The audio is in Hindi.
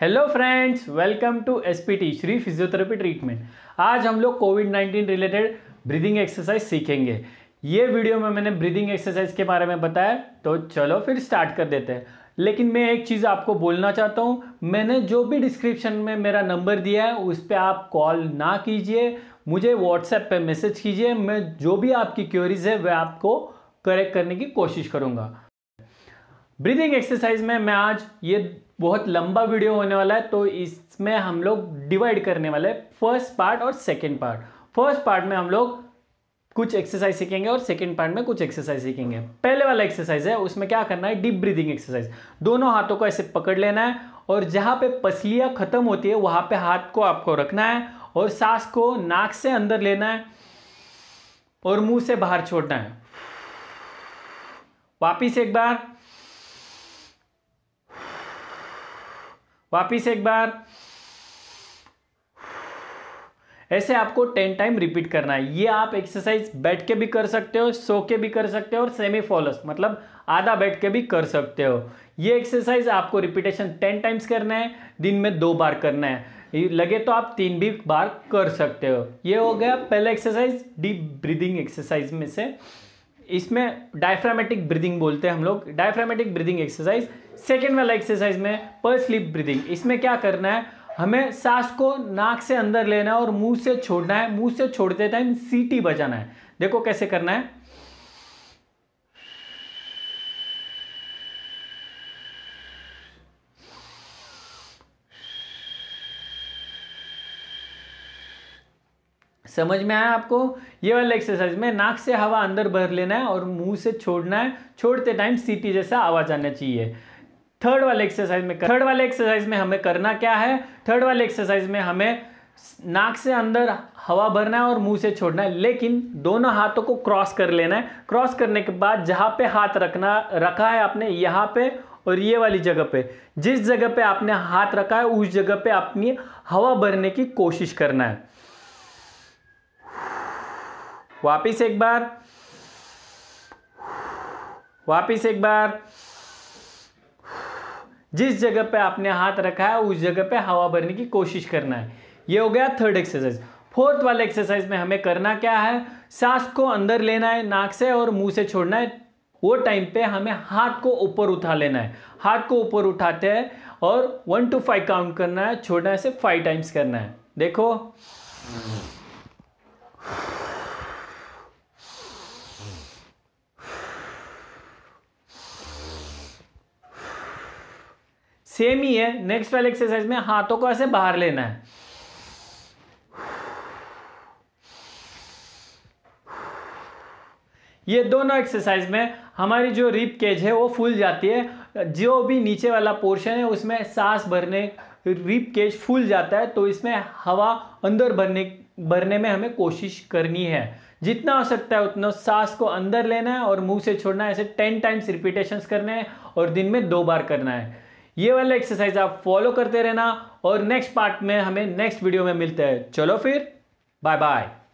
hello friends welcome to SPT Shri physiotherapy treatment आज हम लोग कोविड 19 रिलेटेड ब्रीदिंग एक्सरसाइज सीखेंगे ये वीडियो में मैंने ब्रीदिंग एक्सरसाइज के बारे में बताया तो चलो फिर स्टार्ट कर देते हैं लेकिन मैं एक चीज़ आपको बोलना चाहता हूँ मैंने जो भी डिस्क्रिप्शन में मेरा नंबर दिया है उस पर आप कॉल ना कीजिए मुझे व्हाट्सएप पर मैसेज कीजिए मैं जो भी आपकी क्योरीज है वह आपको करेक्ट करने की कोशिश करूँगा ब्रीदिंग एक्सरसाइज में मैं आज ये बहुत लंबा वीडियो होने वाला है तो इसमें हम लोग डिवाइड करने वाले हैं फर्स्ट पार्ट और सेकेंड पार्ट फर्स्ट पार्ट में हम लोग कुछ एक्सरसाइज सीखेंगे और सेकेंड पार्ट में कुछ एक्सरसाइज सीखेंगे पहले वाला एक्सरसाइज है उसमें क्या करना है डीप ब्रीदिंग एक्सरसाइज दोनों हाथों को ऐसे पकड़ लेना है और जहाँ पे पसलियाँ खत्म होती है वहाँ पे हाथ को आपको रखना है और सांस को नाक से अंदर लेना है और मुंह से बाहर छोड़ना है वापिस एक बार वापिस एक बार ऐसे आपको टेन टाइम रिपीट करना है ये आप एक्सरसाइज बैठ के भी कर सकते हो सो के भी कर सकते हो और सेमी फॉलस मतलब आधा बैठ के भी कर सकते हो ये एक्सरसाइज आपको रिपीटेशन टेन टाइम्स करना है दिन में दो बार करना है लगे तो आप तीन भी बार कर सकते हो ये हो गया पहला एक्सरसाइज डीप ब्रीदिंग एक्सरसाइज में से इसमें डायफ्रामेटिक ब्रीदिंग बोलते हैं हम लोग डायफ्रामेटिक ब्रीदिंग एक्सरसाइज सेकेंड वाला एक्सरसाइज में पर स्लिप ब्रीदिंग इसमें क्या करना है हमें सांस को नाक से अंदर लेना है और मुंह से छोड़ना है मुंह से छोड़ते टाइम सीटी बजाना है देखो कैसे करना है समझ में आया आपको ये वाला एक्सरसाइज में नाक से हवा अंदर भर लेना है और मुंह से छोड़ना है छोड़ते टाइम सीटी जैसा आवाज आना चाहिए थर्ड वाले एक्सरसाइज में थर्ड वाले एक्सरसाइज में हमें करना क्या है थर्ड वाले एक्सरसाइज में हमें नाक से अंदर हवा भरना है और मुंह से छोड़ना है लेकिन दोनों हाथों को क्रॉस कर लेना है क्रॉस करने के बाद जहाँ पे हाथ रखना रखा है आपने यहाँ पे और ये वाली जगह पे जिस जगह पे आपने हाथ रखा है उस जगह पे अपनी हवा भरने की कोशिश करना है वापिस एक बार वापिस एक बार जिस जगह पे आपने हाथ रखा है उस जगह पे हवा भरने की कोशिश करना है ये हो गया थर्ड एक्सरसाइज फोर्थ वाले एक्सरसाइज में हमें करना क्या है सांस को अंदर लेना है नाक से और मुंह से छोड़ना है वो टाइम पे हमें हाथ को ऊपर उठा लेना है हाथ को ऊपर उठाते हैं और वन टू फाइव काउंट करना है छोड़ना है सिर्फ फाइव टाइम्स करना है देखो सेम ही है नेक्स्ट वाले एक्सरसाइज में हाथों को ऐसे बाहर लेना है ये दोनों एक्सरसाइज में हमारी जो रिप केज है वो फूल जाती है जो भी नीचे वाला पोर्शन है उसमें सांस भरने रिप केज फूल जाता है तो इसमें हवा अंदर भरने भरने में हमें कोशिश करनी है जितना हो सकता है उतना सांस को अंदर लेना है और मुंह से छोड़ना है ऐसे टेन टाइम्स रिपीटेशंस करने हैं और दिन में दो बार करना है ये वाला एक्सरसाइज आप फॉलो करते रहना और नेक्स्ट पार्ट में हमें नेक्स्ट वीडियो में मिलते हैं चलो फिर बाय बाय